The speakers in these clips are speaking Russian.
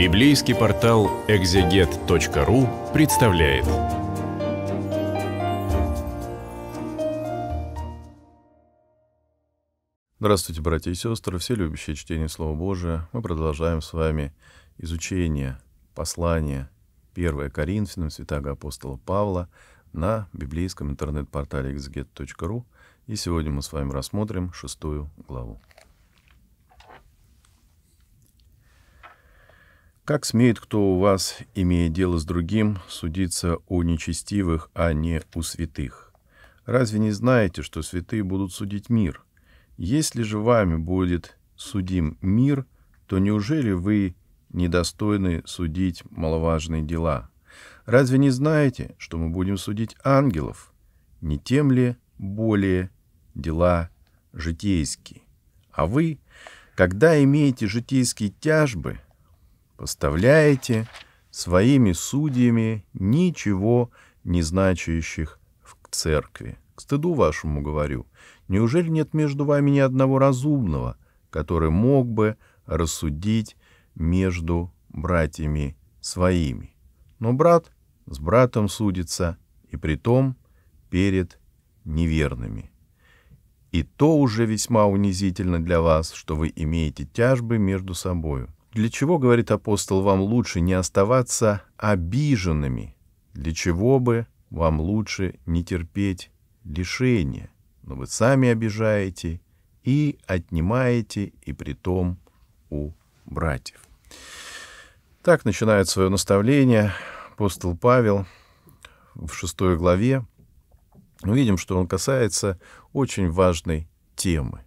Библейский портал экзегет.ру представляет. Здравствуйте, братья и сестры, все любящие чтение Слова Божия. Мы продолжаем с вами изучение послания 1 Коринфянам святого апостола Павла на библейском интернет-портале exeget.ru. И сегодня мы с вами рассмотрим шестую главу. Как смеет кто у вас, имея дело с другим, судиться у нечестивых, а не у святых? Разве не знаете, что святые будут судить мир? Если же вами будет судим мир, то неужели вы недостойны судить маловажные дела? Разве не знаете, что мы будем судить ангелов? Не тем ли более дела житейские? А вы, когда имеете житейские тяжбы – поставляете своими судьями ничего не значащих в церкви. К стыду вашему говорю, неужели нет между вами ни одного разумного, который мог бы рассудить между братьями своими? Но брат с братом судится, и притом перед неверными. И то уже весьма унизительно для вас, что вы имеете тяжбы между собою. Для чего, говорит апостол, вам лучше не оставаться обиженными? Для чего бы вам лучше не терпеть лишения? Но вы сами обижаете и отнимаете, и при том у братьев. Так начинает свое наставление апостол Павел в шестой главе. Мы видим, что он касается очень важной темы.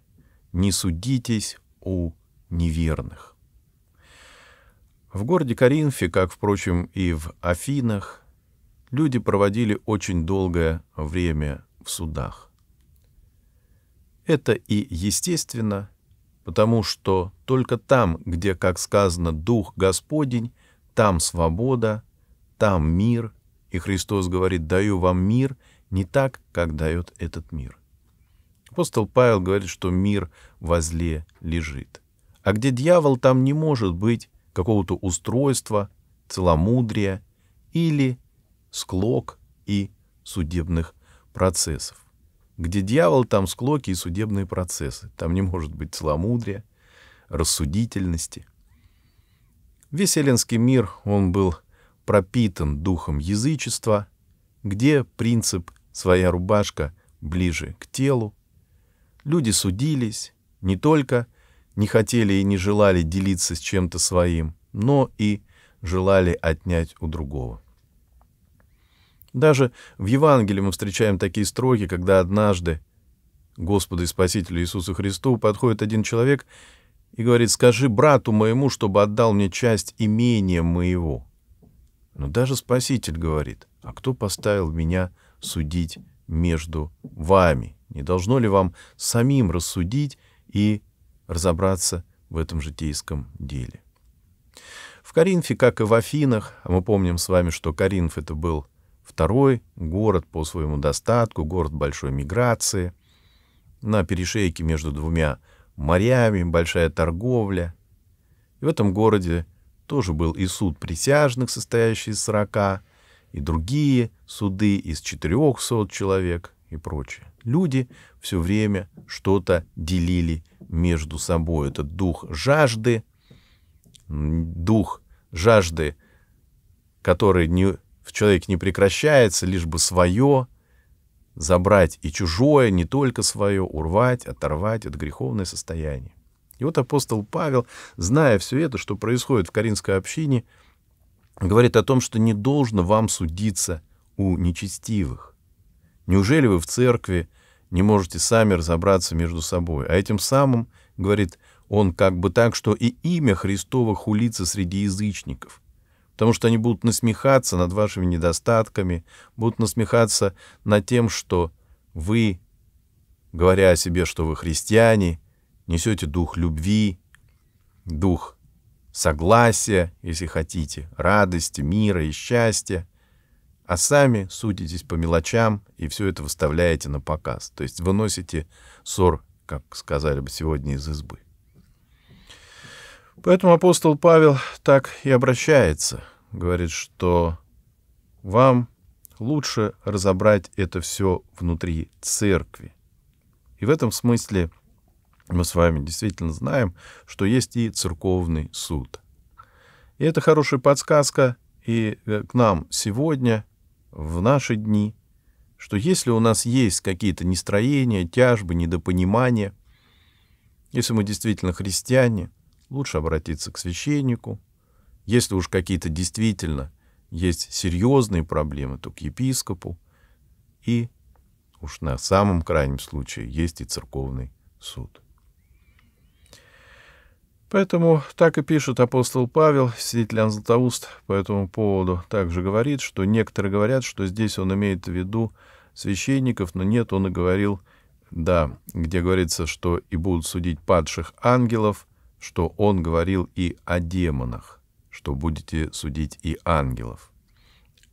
Не судитесь у неверных. В городе Коринфе, как, впрочем, и в Афинах, люди проводили очень долгое время в судах. Это и естественно, потому что только там, где, как сказано, Дух Господень, там свобода, там мир, и Христос говорит «даю вам мир», не так, как дает этот мир. Апостол Павел говорит, что мир возле лежит. А где дьявол, там не может быть какого-то устройства, целомудрия или склок и судебных процессов. Где дьявол, там склоки и судебные процессы. Там не может быть целомудрия, рассудительности. Весь эллинский мир, он был пропитан духом язычества, где принцип «своя рубашка» ближе к телу. Люди судились не только не хотели и не желали делиться с чем-то своим, но и желали отнять у другого. Даже в Евангелии мы встречаем такие строки, когда однажды Господу и Спасителю Иисусу Христу подходит один человек и говорит, «Скажи брату моему, чтобы отдал мне часть имения моего». Но даже Спаситель говорит, «А кто поставил меня судить между вами? Не должно ли вам самим рассудить и разобраться в этом житейском деле. В Коринфе, как и в Афинах, а мы помним с вами, что Коринф это был второй город по своему достатку, город большой миграции, на перешейке между двумя морями, большая торговля. И в этом городе тоже был и суд присяжных, состоящий из сорока, и другие суды из четырехсот человек и прочее. Люди все время что-то делили между собой. Это дух жажды, дух жажды, который не, в человеке не прекращается, лишь бы свое забрать и чужое, не только свое, урвать, оторвать от греховное состояние. И вот апостол Павел, зная все это, что происходит в Каринской общине, говорит о том, что не должно вам судиться у нечестивых. Неужели вы в церкви не можете сами разобраться между собой? А этим самым, говорит он, как бы так, что и имя Христова хулится среди язычников потому что они будут насмехаться над вашими недостатками, будут насмехаться над тем, что вы, говоря о себе, что вы христиане, несете дух любви, дух согласия, если хотите, радости, мира и счастья а сами судитесь по мелочам и все это выставляете на показ. То есть выносите ссор, как сказали бы сегодня, из избы. Поэтому апостол Павел так и обращается. Говорит, что вам лучше разобрать это все внутри церкви. И в этом смысле мы с вами действительно знаем, что есть и церковный суд. И это хорошая подсказка и э, к нам сегодня, в наши дни, что если у нас есть какие-то нестроения, тяжбы, недопонимания, если мы действительно христиане, лучше обратиться к священнику. Если уж какие-то действительно есть серьезные проблемы, то к епископу. И уж на самом крайнем случае есть и церковный суд. Поэтому так и пишет апостол Павел, святитель Златоуст по этому поводу также говорит, что некоторые говорят, что здесь он имеет в виду священников, но нет, он и говорил, да, где говорится, что и будут судить падших ангелов, что он говорил и о демонах, что будете судить и ангелов.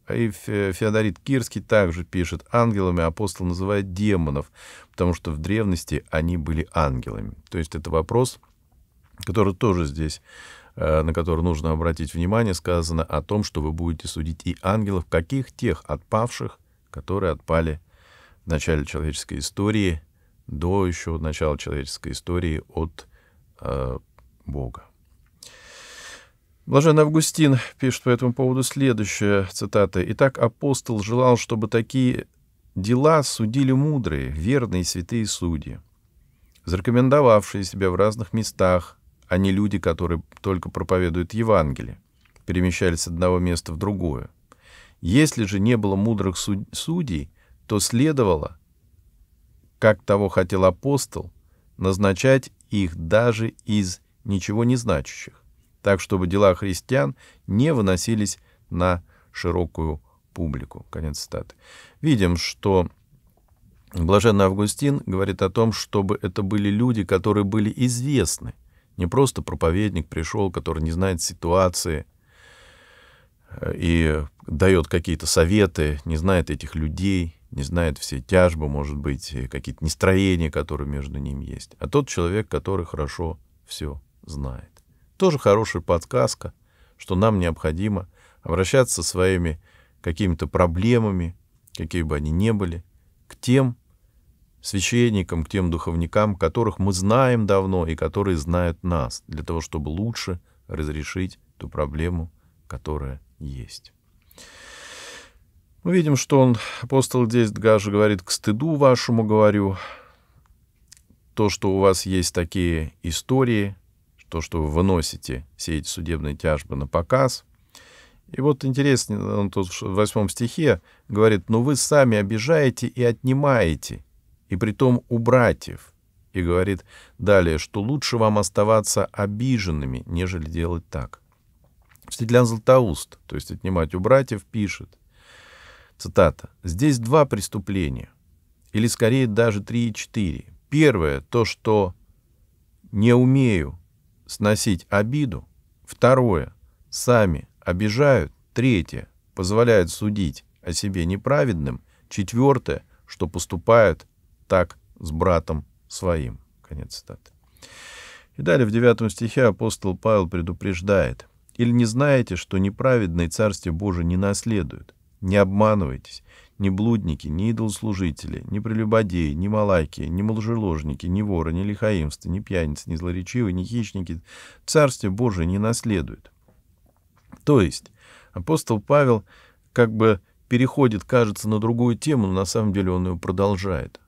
А и Феодорит Кирский также пишет, ангелами апостол называет демонов, потому что в древности они были ангелами. То есть это вопрос — который тоже здесь э, на который нужно обратить внимание, сказано о том, что вы будете судить и ангелов, каких тех отпавших, которые отпали в начале человеческой истории, до еще начала человеческой истории от э, Бога. Блажен Августин пишет по этому поводу следующее, цитата. «Итак, апостол желал, чтобы такие дела судили мудрые, верные святые судьи, зарекомендовавшие себя в разных местах, а не люди, которые только проповедуют Евангелие, перемещались с одного места в другое. Если же не было мудрых судей, то следовало, как того хотел апостол, назначать их даже из ничего не значащих, так чтобы дела христиан не выносились на широкую публику. Конец цитаты. Видим, что Блаженный Августин говорит о том, чтобы это были люди, которые были известны, не просто проповедник пришел, который не знает ситуации э, и дает какие-то советы, не знает этих людей, не знает все тяжбы, может быть, какие-то нестроения, которые между ним есть. А тот человек, который хорошо все знает. Тоже хорошая подсказка, что нам необходимо обращаться со своими какими-то проблемами, какие бы они ни были, к тем, священникам, к тем духовникам, которых мы знаем давно и которые знают нас, для того, чтобы лучше разрешить ту проблему, которая есть. Мы видим, что он, апостол здесь даже говорит, к стыду вашему говорю, то, что у вас есть такие истории, то, что вы выносите все эти судебные тяжбы на показ. И вот интересно, он тут в восьмом стихе говорит, но вы сами обижаете и отнимаете, и притом у братьев, и говорит далее, что лучше вам оставаться обиженными, нежели делать так. Стетлян Златоуст, то есть отнимать у братьев, пишет, цитата, «Здесь два преступления, или скорее даже три и четыре. Первое — то, что не умею сносить обиду. Второе — сами обижают. Третье — позволяют судить о себе неправедным. Четвертое — что поступают так с братом своим». Конец цитаты. И далее в девятом стихе апостол Павел предупреждает. «Или не знаете, что неправедное Царствие Божие не наследует? Не обманывайтесь. Ни блудники, ни идолослужители, ни прелюбодеи, ни малайки, ни молжеложники, ни воры, ни лихаимства, ни пьяницы, ни злоречивые, ни хищники Царствие Божие не наследует». То есть апостол Павел как бы переходит, кажется, на другую тему, но на самом деле он ее продолжает.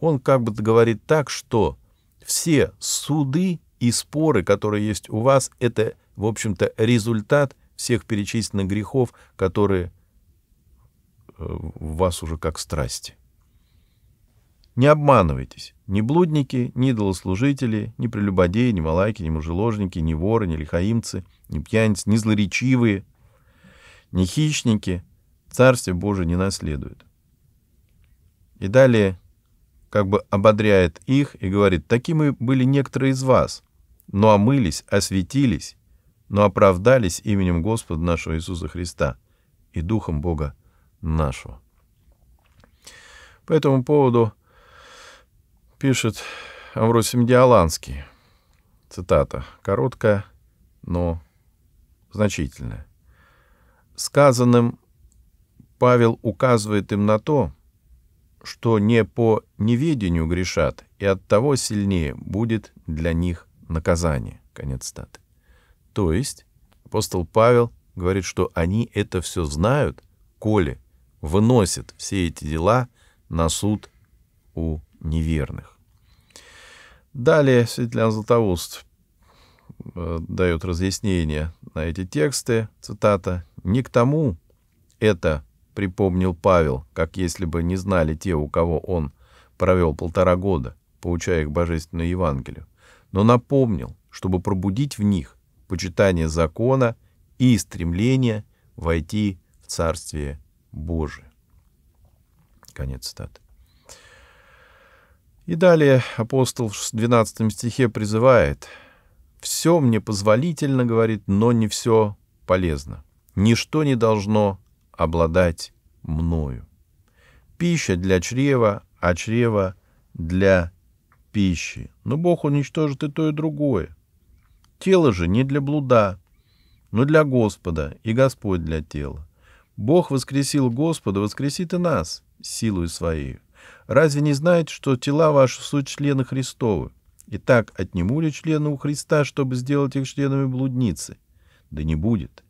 Он как бы говорит так, что все суды и споры, которые есть у вас, это, в общем-то, результат всех перечисленных грехов, которые э, в вас уже как страсти. Не обманывайтесь. Ни блудники, ни идолослужители, ни прелюбодеи, ни малайки, ни мужеложники, ни воры, ни лихаимцы, ни пьяницы, ни злоречивые, ни хищники Царствие Божие не наследуют. И далее как бы ободряет их и говорит, такими были некоторые из вас, но омылись, осветились, но оправдались именем Господа нашего Иисуса Христа и Духом Бога нашего. По этому поводу пишет Амросим Диаланский, цитата, короткая, но значительная. Сказанным Павел указывает им на то, что не по неведению грешат, и от того сильнее будет для них наказание». Конец статы. То есть апостол Павел говорит, что они это все знают, коли выносят все эти дела на суд у неверных. Далее Светлян Златоуст э, дает разъяснение на эти тексты, цитата, «Не к тому это — припомнил Павел, как если бы не знали те, у кого он провел полтора года, получая их божественную Евангелию, но напомнил, чтобы пробудить в них почитание закона и стремление войти в Царствие Божие. Конец цитаты. И далее апостол в 12 стихе призывает «Все мне позволительно, — говорит, — но не все полезно. Ничто не должно обладать мною. Пища для чрева, а чрево для пищи. Но Бог уничтожит и то, и другое. Тело же не для блуда, но для Господа, и Господь для тела. Бог воскресил Господа, воскресит и нас силою Своей. Разве не знаете, что тела ваши суть члены Христовы? И так отниму ли члены у Христа, чтобы сделать их членами блудницы? Да не будет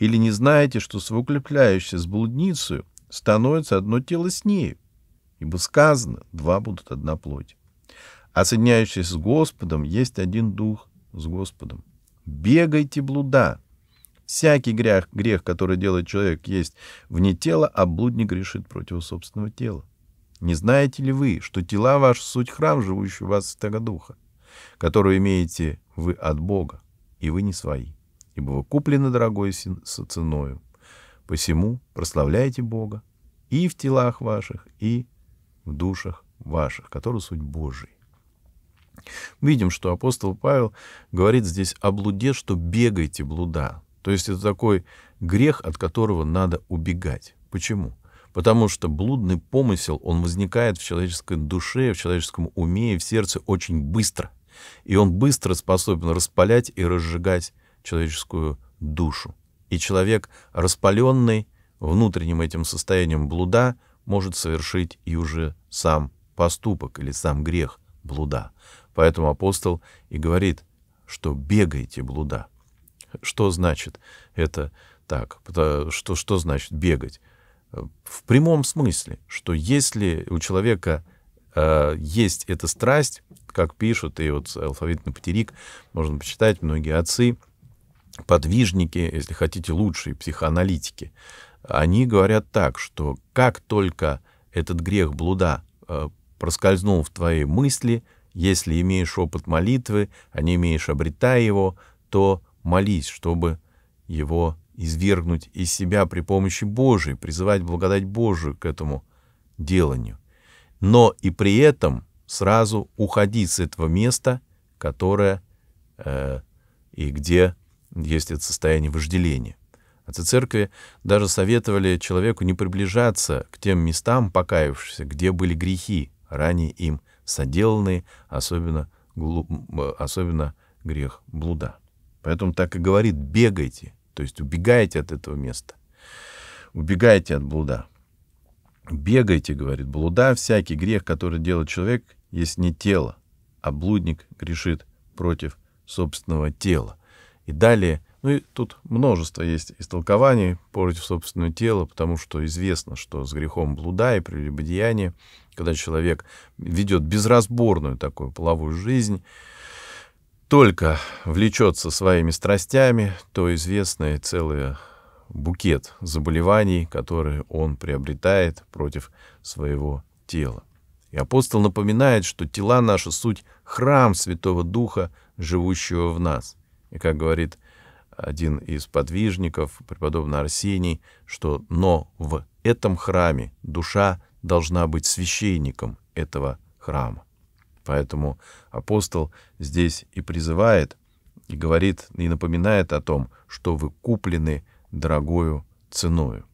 или не знаете, что совокупляющее с блудницей становится одно тело с нею, ибо сказано, два будут одна плоть. А соединяющийся с Господом есть один дух с Господом. Бегайте блуда. Всякий грех, грех, который делает человек, есть вне тела, а блудник грешит против собственного тела. Не знаете ли вы, что тела ваши — суть храм, живущий у вас Святого Духа, который имеете вы от Бога, и вы не свои? ибо вы куплены дорогой со ценою. Посему прославляйте Бога и в телах ваших, и в душах ваших, которые суть Божией. Видим, что апостол Павел говорит здесь о блуде, что бегайте блуда. То есть это такой грех, от которого надо убегать. Почему? Потому что блудный помысел, он возникает в человеческой душе, в человеческом уме и в сердце очень быстро. И он быстро способен распалять и разжигать человеческую душу. И человек, распаленный внутренним этим состоянием блуда, может совершить и уже сам поступок или сам грех блуда. Поэтому апостол и говорит, что бегайте блуда. Что значит это так? Что, что значит бегать? В прямом смысле, что если у человека э, есть эта страсть, как пишут, и вот алфавитный патерик, можно почитать, многие отцы — подвижники, если хотите, лучшие психоаналитики, они говорят так, что как только этот грех блуда э, проскользнул в твои мысли, если имеешь опыт молитвы, а не имеешь обретая его, то молись, чтобы его извергнуть из себя при помощи Божией, призывать благодать Божию к этому деланию. Но и при этом сразу уходить с этого места, которое э, и где есть это состояние вожделения. Отцы церкви даже советовали человеку не приближаться к тем местам, покаявшимся, где были грехи, ранее им соделанные, особенно, глу... Э, особенно грех блуда. Поэтому так и говорит, бегайте, то есть убегайте от этого места, убегайте от блуда. Бегайте, говорит, блуда, всякий грех, который делает человек, есть не тело, а блудник грешит против собственного тела и далее. Ну и тут множество есть истолкований против собственного тела, потому что известно, что с грехом блуда и прелюбодеяния, когда человек ведет безразборную такую половую жизнь, только влечется своими страстями, то известный целый букет заболеваний, которые он приобретает против своего тела. И апостол напоминает, что тела наши — суть храм Святого Духа, живущего в нас. И как говорит один из подвижников, преподобный Арсений, что «но в этом храме душа должна быть священником этого храма». Поэтому апостол здесь и призывает, и говорит, и напоминает о том, что вы куплены дорогою ценою.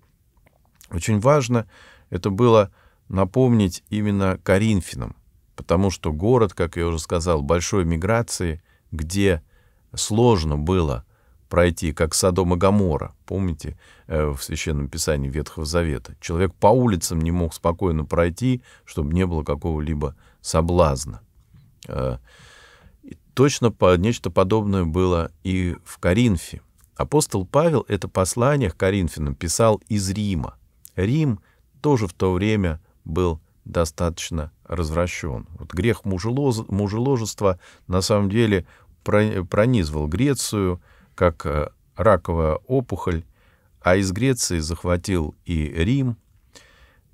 Очень важно это было напомнить именно Коринфянам, потому что город, как я уже сказал, большой миграции, где – сложно было пройти, как Содом и Гамора, помните, э, в Священном Писании Ветхого Завета. Человек по улицам не мог спокойно пройти, чтобы не было какого-либо соблазна. Э, и точно нечто подобное было и в Коринфе. Апостол Павел это послание к Коринфянам писал из Рима. Рим тоже в то время был достаточно развращен. Вот грех мужелож... мужеложества на самом деле пронизывал Грецию как э, раковая опухоль, а из Греции захватил и Рим.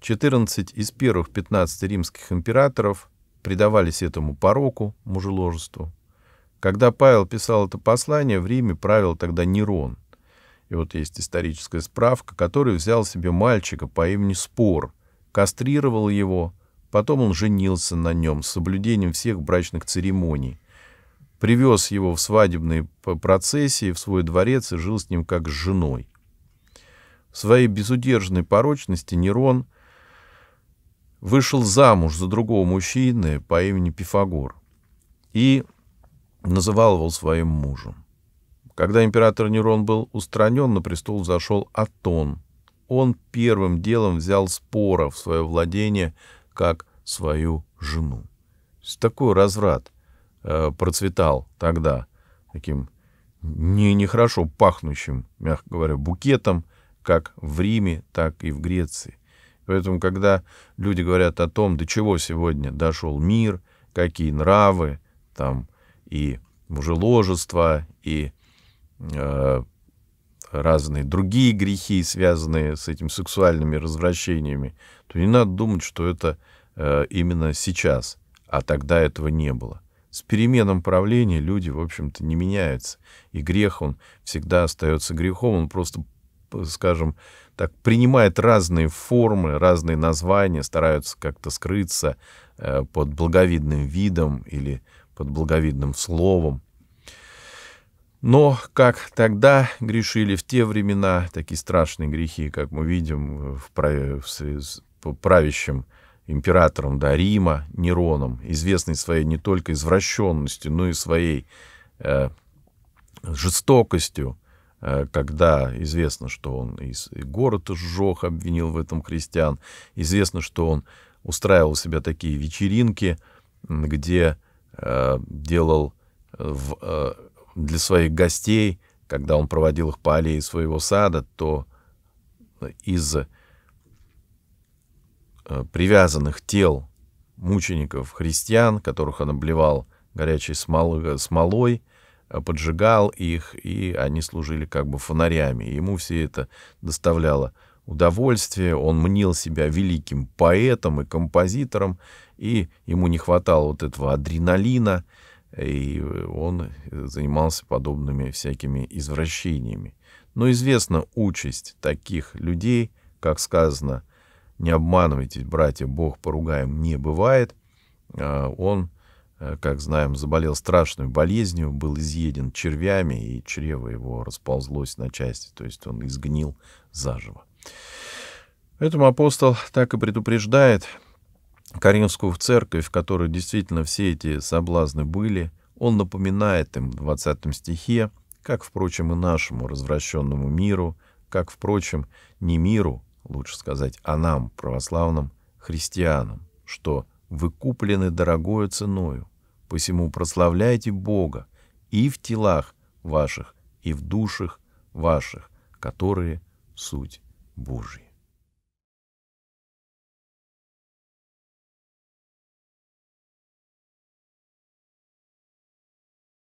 14 из первых 15 римских императоров предавались этому пороку, мужеложеству. Когда Павел писал это послание, в Риме правил тогда Нерон. И вот есть историческая справка, который взял себе мальчика по имени Спор, кастрировал его, потом он женился на нем с соблюдением всех брачных церемоний привез его в свадебной процессии в свой дворец и жил с ним как с женой. В своей безудержной порочности Нерон вышел замуж за другого мужчины по имени Пифагор и называл его своим мужем. Когда император Нерон был устранен, на престол зашел Атон. Он первым делом взял спора в свое владение как свою жену. Такой разврат — Э, процветал тогда таким не нехорошо пахнущим, мягко говоря, букетом, как в Риме, так и в Греции. Поэтому, когда люди говорят о том, до чего сегодня дошел мир, какие нравы, там и мужеложество, и э, разные другие грехи, связанные с этим сексуальными развращениями, то не надо думать, что это э, именно сейчас, а тогда этого не было с переменом правления люди, в общем-то, не меняются. И грех, он всегда остается грехом, он просто, скажем так, принимает разные формы, разные названия, стараются как-то скрыться э, под благовидным видом или под благовидным словом. Но как тогда грешили в те времена такие страшные грехи, как мы видим э, в правящем императором да, Рима Нероном, известный своей не только извращенностью, но и своей э, жестокостью, э, когда известно, что он из города сжег, обвинил в этом христиан, известно, что он устраивал себя такие вечеринки, где э, делал э, в, э, для своих гостей, когда он проводил их по аллее своего сада, то из Э, привязанных тел мучеников христиан, которых он обливал горячей смолой, э, поджигал их, и они служили как бы фонарями. Ему все это доставляло удовольствие, он мнил себя великим поэтом и композитором, и ему не хватало вот этого адреналина, и он занимался подобными всякими извращениями. Но известна участь таких людей, как сказано, не обманывайтесь, братья, Бог поругаем не бывает. А, он, э, как знаем, заболел страшной болезнью, был изъеден червями, и чрево его расползлось на части, то есть он изгнил заживо. Поэтому апостол так и предупреждает Каринскую церковь, в которой действительно все эти соблазны были, он напоминает им в 20 стихе, как, впрочем, и нашему развращенному миру, как, впрочем, не миру, лучше сказать, а нам, православным христианам, что вы куплены дорогою ценою, посему прославляйте Бога и в телах ваших, и в душах ваших, которые суть Божья.